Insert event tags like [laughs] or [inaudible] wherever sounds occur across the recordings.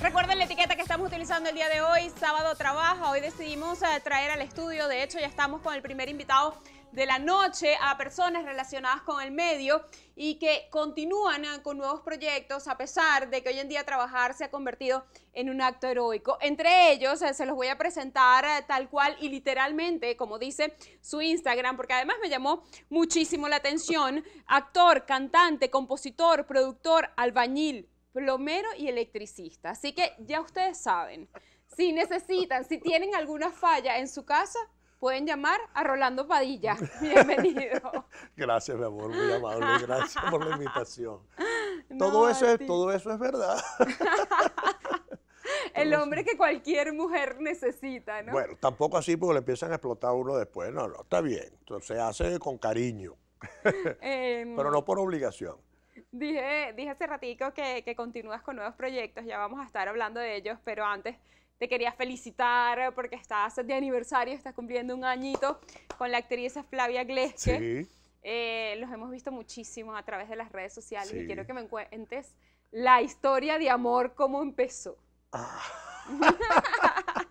recuerden la etiqueta que estamos utilizando el día de hoy sábado trabajo hoy decidimos eh, traer al estudio de hecho ya estamos con el primer invitado de la noche a personas relacionadas con el medio y que continúan eh, con nuevos proyectos a pesar de que hoy en día trabajar se ha convertido en un acto heroico. Entre ellos eh, se los voy a presentar eh, tal cual y literalmente, como dice su Instagram, porque además me llamó muchísimo la atención, actor, cantante, compositor, productor, albañil, plomero y electricista. Así que ya ustedes saben, si necesitan, si tienen alguna falla en su casa, pueden llamar a Rolando Padilla. [laughs] Bienvenido. gracias, mi amor, muy amable. Gracias por la invitación. [laughs] todo, eso es, todo eso es verdad. [laughs] El hombre que cualquier mujer necesita, ¿no? Bueno, tampoco así porque le empiezan a explotar uno después. No, no, está bien. Entonces, se hace con cariño, em, pero no por obligación. Dije, dije hace ratico que, que continúas con nuevos proyectos, ya vamos a estar hablando de ellos, pero antes te quería felicitar eh, porque estás de aniversario, estás cumpliendo un añito con la actriz Flavia Gleske. Sí. Eh, los hemos visto muchísimo a través de las redes sociales y quiero que me cuentes la historia de amor, cómo empezó. Ah. [laughs]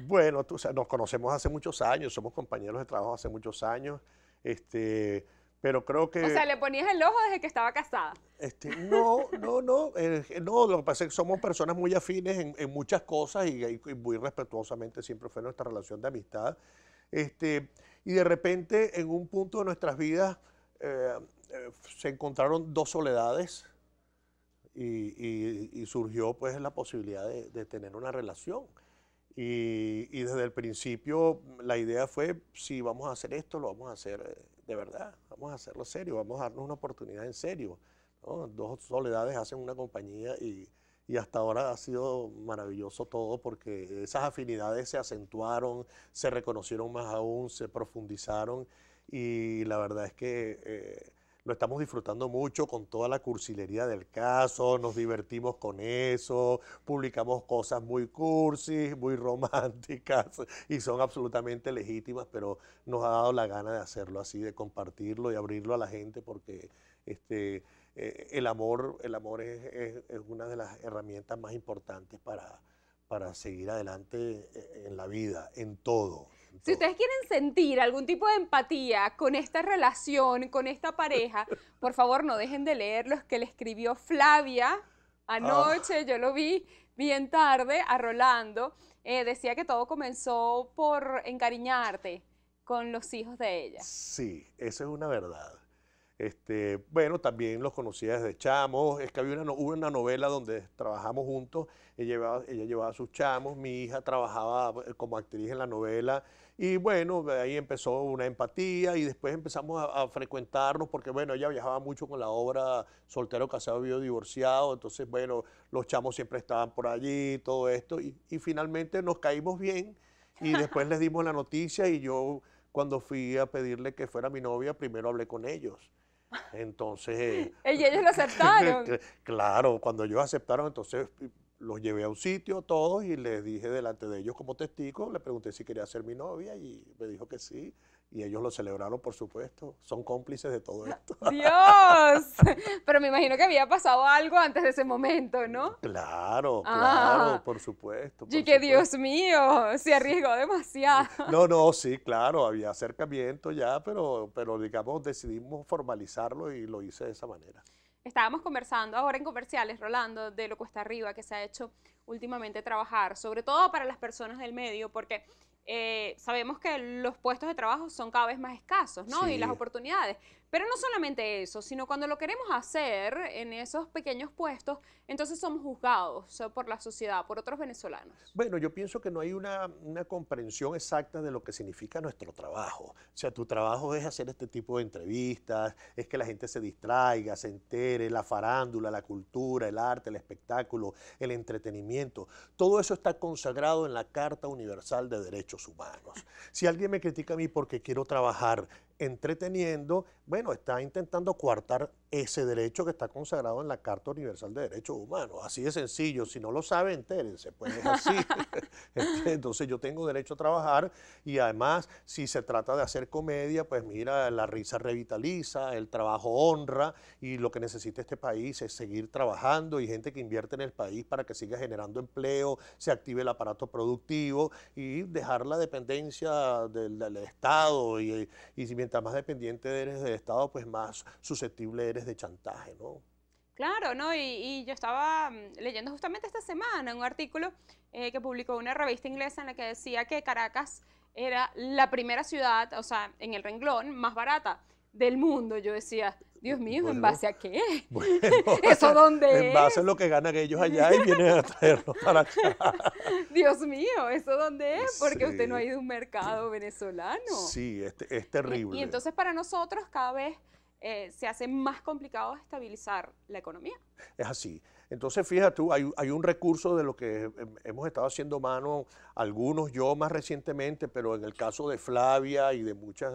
bueno, nos conocemos hace muchos años, somos compañeros de trabajo hace muchos años. Este, pero creo que... O sea, le ponías el ojo desde que estaba casada. Este, no, no, no. Eh, no, lo que pasa es que somos personas muy afines en, muchas cosas y, muy respetuosamente siempre fue nuestra relación de amistad. Este, y de repente, en un punto de nuestras vidas, eh, eh, se encontraron dos soledades y, surgió pues la posibilidad de, de tener una relación. Y, desde el principio la idea fue, si vamos a hacer esto, lo vamos a hacer eh, de verdad, vamos a hacerlo serio, vamos a darnos una oportunidad en serio. Dos soledades hacen una compañía y, y, hasta ahora ha sido maravilloso todo porque esas afinidades se acentuaron, se reconocieron más aún, se profundizaron y la verdad es que... Eh, lo estamos disfrutando mucho con toda la cursilería del caso, nos divertimos con eso, publicamos cosas muy cursis, muy [laughs] románticas y son absolutamente legítimas, pero nos ha dado la gana de hacerlo así, de compartirlo y abrirlo a la gente porque este, eh, el amor, el amor es, es, es, una de las herramientas más importantes para, para seguir adelante eh, en la vida, en todo. Si ustedes quieren sentir algún tipo de empatía con esta relación, con esta pareja, [laughs] por favor no dejen de leer los que le escribió Flavia anoche, ah. yo lo vi bien tarde a Rolando. Eh, decía que todo comenzó por encariñarte con los hijos de ella. Sí, eso es una verdad. Este, bueno, también los conocía desde chamos. Es que había una, hubo una novela donde trabajamos juntos. Ella llevaba, ella llevaba sus chamos. Mi hija trabajaba eh, como actriz en la novela. Y bueno, ahí empezó una empatía y después empezamos a, frecuentarnos porque, bueno, ella viajaba mucho con la obra Soltero, Casado, Vivo, Divorciado. Entonces, bueno, los chamos siempre estaban por allí, todo esto. y finalmente nos caímos bien y después les [laughs] dimos la noticia y yo cuando fui a pedirle que fuera mi novia, primero hablé con ellos entonces... y eh, [laughs] ellos lo aceptaron. [laughs] claro, cuando ellos aceptaron, entonces los llevé a un sitio todos y les dije delante de ellos como testigo, le pregunté si quería ser mi novia y me dijo que sí. Y ellos lo celebraron, por supuesto. Son cómplices de todo ah, esto. ¡Dios! [laughs] Pero me imagino que había pasado algo antes de ese momento, ¿no? Claro, ah. claro, por supuesto. y que Dios mío, se arriesgó demasiado. [laughs] No, no, sí, claro, había acercamiento ya, pero, pero digamos, decidimos formalizarlo y lo hice de esa manera. Estábamos conversando ahora en comerciales, Rolando, de lo cuesta arriba que se ha hecho últimamente trabajar, sobre todo para las personas del medio, porque eh, sabemos que los puestos de trabajo son cada vez más escasos, ¿no? Y las oportunidades. Pero no solamente eso, sino cuando lo queremos hacer en esos pequeños puestos, entonces somos juzgados por la sociedad, por otros venezolanos. Bueno, yo pienso que no hay una, comprensión exacta de lo que significa nuestro trabajo. O sea, tu trabajo es hacer este tipo de entrevistas, es que la gente se distraiga, se entere, la farándula, la cultura, el arte, el espectáculo, el entretenimiento. Todo eso está consagrado en la Carta Universal de Derechos Humanos. Si alguien me critica a mí porque quiero trabajar entreteniendo, bueno, está intentando coartar ese derecho que está consagrado en la Carta Universal de Derechos Humanos. Así de sencillo, si no lo sabe, entérense, pues es así. [laughs] [laughs] Este, entonces yo tengo derecho a trabajar y además si se trata de hacer comedia, pues mira, la risa revitaliza, el trabajo honra y lo que necesita este país es seguir trabajando y gente que invierte en el país para que siga generando empleo, se active el aparato productivo y dejar la dependencia del, Estado y, y mientras más dependiente eres del Estado, pues más susceptible eres de chantaje, ¿no? Claro, ¿no? Y, yo estaba mm, leyendo justamente esta semana un artículo eh, que publicó una revista inglesa en la que decía que Caracas era la primera ciudad, o sea, en el renglón más barata del mundo. Yo decía, Dios mío, ¿en base a qué? [laughs] [laughs] ¿Eso dónde En base a lo que ganan ellos allá y vienen a traerlo para acá. [laughs] Dios mío, ¿eso dónde es? Porque usted no ha ido a un mercado venezolano. Sí, es, terrible. y entonces para nosotros cada vez eh, se hace más complicado estabilizar la economía. Es así. Entonces, fíjate hay, un recurso de lo que hemos estado haciendo mano, algunos yo más recientemente, pero en el caso de Flavia y de muchas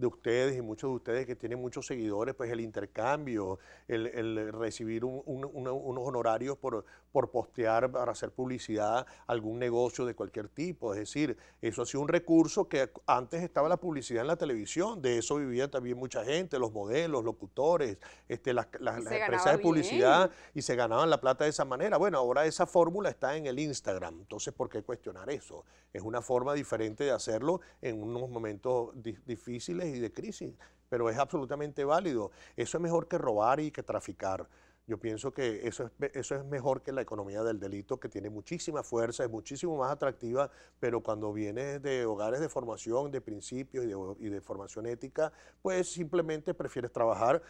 de ustedes y muchos de ustedes que tienen muchos seguidores, pues el intercambio, el, recibir unos honorarios por, por postear, para hacer publicidad, algún negocio de cualquier tipo. Es decir, eso ha sido un recurso que antes estaba la publicidad en la televisión, de eso vivía también mucha gente, los modelos, locutores, este, las, empresas de publicidad y se ganaban la plata de esa manera. Bueno, ahora esa fórmula está en el Instagram, entonces ¿por qué cuestionar eso? Es una forma diferente de hacerlo en unos momentos difíciles y de crisis, pero es absolutamente válido. Eso es mejor que robar y que traficar. Yo pienso que eso es, eso es mejor que la economía del delito, que tiene muchísima fuerza, es muchísimo más atractiva, pero cuando vienes de hogares de formación, de principios y de, y de formación ética, pues simplemente prefieres trabajar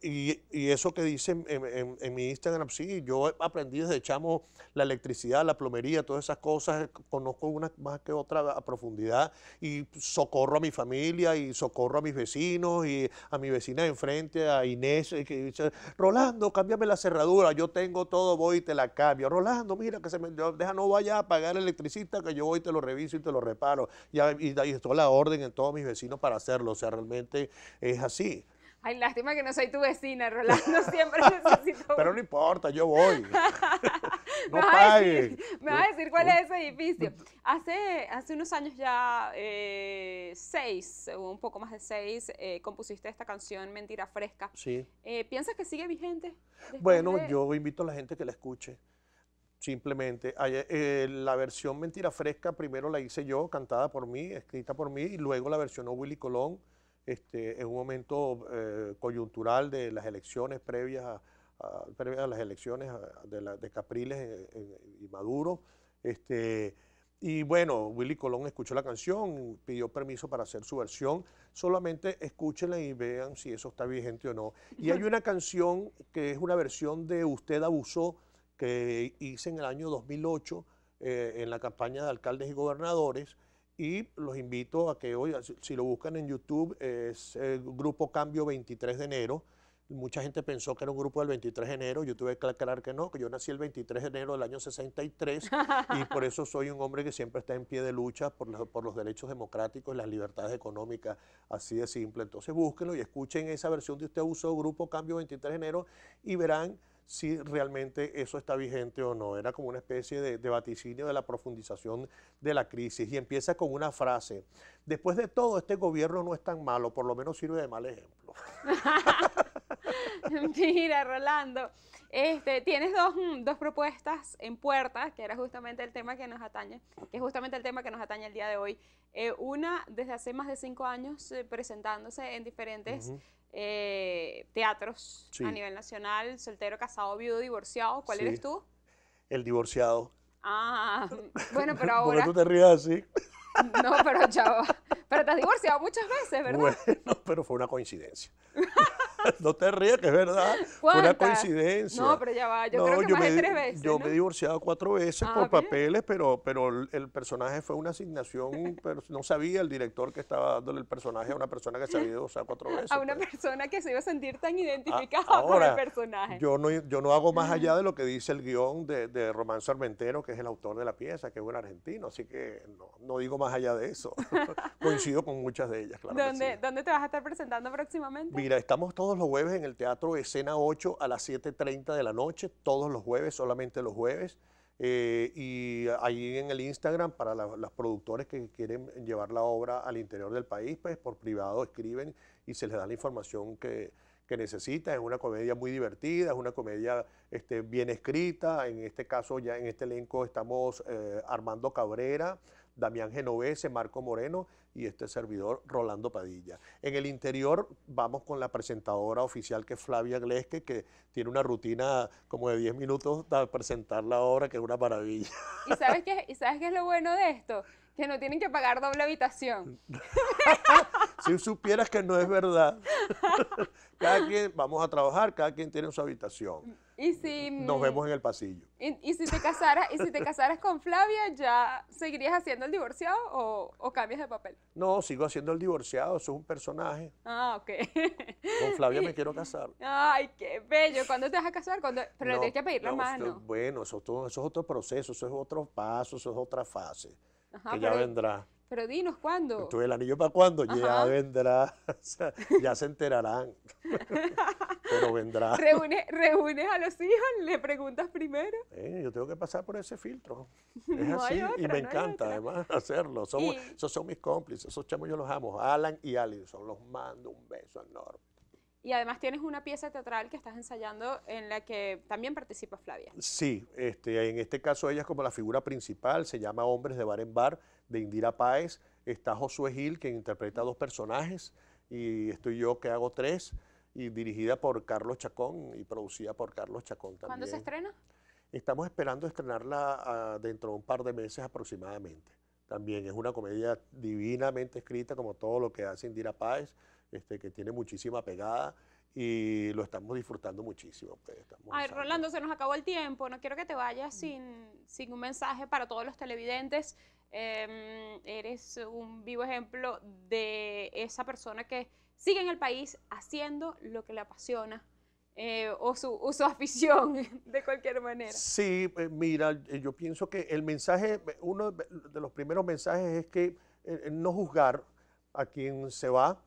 y, eso que dicen en, mi Instagram, sí, yo aprendí desde chamo la electricidad, la plomería, todas esas cosas, conozco una más que otra a profundidad y socorro a mi familia y socorro a mis vecinos y a mi vecina de enfrente, a Inés, eh, que dice, Rolando, cámbiame la cerradura, yo tengo todo, voy y te la cambio. Rolando, mira, que se me, deja no vaya a pagar el electricista, que yo voy y te lo reviso y te lo reparo. Y, ahí está la orden en todos mis vecinos para hacerlo, o sea, realmente es así. Ay, lástima que no soy tu vecina, Rolando, [laughs] siempre [laughs] necesito... Pero no importa, yo voy. [laughs] no me me vas a decir cuál es ese edificio. Hace, hace unos años ya, eh, seis, un poco más de seis, eh, compusiste esta canción Mentira Fresca. Sí. Eh, ¿Piensas que sigue vigente? Bueno, yo invito a la gente que la escuche. Simplemente, eh, la versión Mentira Fresca primero la hice yo, cantada por mí, escrita por mí, y luego la versionó Willy Colón en este, un momento eh, coyuntural de las elecciones previas a, las elecciones de, Capriles y Maduro. Este, y bueno, Willy Colón escuchó la canción, pidió permiso para hacer su versión. Solamente escúchenla y vean si eso está vigente o no. Y hay una canción que es una versión de Usted Abusó que hice en el año 2008 eh, en la campaña de alcaldes y gobernadores y los invito a que hoy, si lo buscan en YouTube, es el grupo Cambio 23 de enero. Mucha gente pensó que era un grupo del 23 de enero. Yo tuve que aclarar que no, que yo nací el 23 de enero del año 63 y por eso soy un hombre que siempre está en pie de lucha por, los, por los derechos democráticos y las libertades económicas. Así de simple. Entonces búsquenlo y escuchen esa versión de usted usó Grupo Cambio 23 de enero y verán si realmente eso está vigente o no. Era como una especie de, de vaticinio de la profundización de la crisis. Y empieza con una frase, después de todo, este gobierno no es tan malo, por lo menos sirve de mal ejemplo. [laughs] [laughs] Mira, Rolando, este, tienes mm, dos, propuestas en puerta, que era justamente el tema que nos atañe, que es justamente el tema que nos atañe el día de hoy. Eh, una, desde hace más de cinco años, eh, presentándose en diferentes eh, teatros a nivel nacional, soltero, casado, viudo, divorciado. ¿Cuál eres tú? El divorciado. Ah, [laughs] bueno, pero ahora... tú te rías así? [laughs] No, pero chavo, pero te has divorciado muchas veces, ¿verdad? Bueno, pero fue una coincidencia. [laughs] no te rías, que es verdad. Fue una coincidencia. No, pero ya va, yo creo que me, de tres veces. Yo me he divorciado cuatro veces ah, por papeles, pero, pero el personaje fue una asignación, [laughs] pero no sabía el director que estaba dándole el personaje a una persona que se había divorciado cuatro veces. A una pues. persona que se iba a sentir tan identificada con el personaje. Yo no, yo no hago más allá de lo que dice el guión de, de Román Sarmentero, que es el autor de la pieza, que es un argentino, así que no, digo más allá de eso. [laughs] Coincido con muchas de ellas, claro. ¿Dónde, ¿Dónde te vas a estar presentando próximamente? Mira, estamos todos los jueves en el Teatro Escena 8 a las 7.30 de la noche, todos los jueves, solamente los jueves. Eh, y ahí en el Instagram, para los productores que quieren llevar la obra al interior del país, pues por privado escriben y se les da la información que, que necesita. Es una comedia muy divertida, es una comedia este, bien escrita. En este caso, ya en este elenco estamos eh, Armando Cabrera, Damián Genovese, Marco Moreno y este servidor Rolando Padilla. En el interior vamos con la presentadora oficial que es Flavia Glesque, que tiene una rutina como de 10 minutos para presentar la obra, que es una maravilla. ¿Y sabes qué, ¿Y sabes qué es lo bueno de esto? Que no tienen que pagar doble habitación. [laughs] si supieras que no es verdad. [laughs] Cada quien, vamos a trabajar, cada quien tiene su habitación. Y si, mm, Nos vemos en el pasillo. Y, si te casaras, y si te casaras con Flavia, ¿ya seguirías haciendo el divorciado o, cambias de papel? No, sigo haciendo el divorciado, eso es un personaje. Ah, ok. Con Flavia me [laughs] quiero casar. Ay, qué bello. ¿Cuándo te vas a casar? Pero le tienes que pedir la mano. bueno, eso, todo, es otro proceso, eso es otro paso, eso es otra fase. que ya vendrá. Pero dinos cuándo. Tú, el anillo para cuándo, ya vendrá. [laughs] ya se enterarán. [laughs] pero vendrá. [laughs] Reúnes, a los hijos, le preguntas primero. Eh, yo tengo que pasar por ese filtro. [laughs] Es así y me encanta además [laughs] hacerlo. esos son mis cómplices, esos chamos yo los amo. Alan y Alison. los mando un beso enorme. Y además tienes una pieza teatral que estás ensayando en la que también participa Flavia. Sí, este, en este caso ella es como la figura principal, se llama Hombres de Bar en Bar, de Indira Páez. Está Josué Gil, que interpreta dos personajes, y estoy yo que hago tres y dirigida por Carlos Chacón y producida por Carlos Chacón también. ¿Cuándo se estrena? Estamos esperando estrenarla ah, dentro de un par de meses aproximadamente. También es una comedia divinamente escrita, como todo lo que hace Indira Páez, este, que tiene muchísima pegada y lo estamos disfrutando muchísimo. Pues, estamos Ay, Rolando, se nos acabó el tiempo. No quiero que te vayas sin, sin un mensaje para todos los televidentes. Em, eres un vivo ejemplo de esa persona que sigue en el país haciendo lo que le apasiona eh, o, su, [laughs] afición de cualquier manera. Sí, eh, mira, eh, yo pienso que el mensaje, uno de los primeros mensajes es que no juzgar a quien se va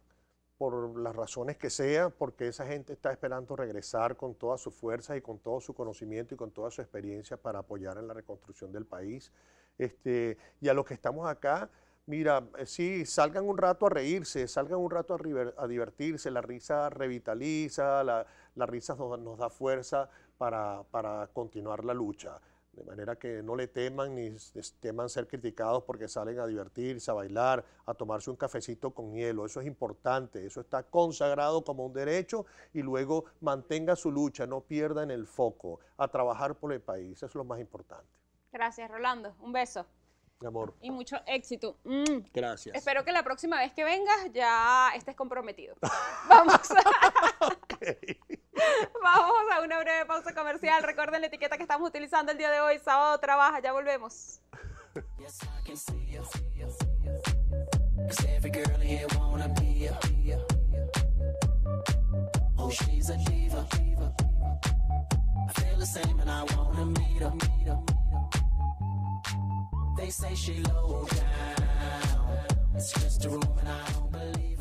por las razones que sea, porque esa gente está esperando regresar con todas sus fuerzas y con todo su conocimiento y con toda su experiencia para apoyar en la reconstrucción del país. Este, y a los que estamos acá, Mira, eh, sí, salgan un rato a reírse, salgan un rato a, divertirse, la risa revitaliza, la, risa nos, da fuerza para, continuar la lucha. De manera que no le teman ni teman ser criticados porque salen a divertirse, a bailar, a tomarse un cafecito con hielo. Eso es importante, eso está consagrado como un derecho y luego mantenga su lucha, no pierdan el foco, a trabajar por el país, eso es lo más importante. Gracias, Rolando. Un beso. Y mucho éxito. Mm. Gracias. Espero que la próxima vez que vengas ya estés comprometido. [laughs] Vamos a... [laughs] Vamos a una breve pausa comercial. Recuerden la etiqueta que estamos utilizando el día de hoy. Sábado trabaja, ya volvemos. They say she low down. It's just a rumor, and I don't believe.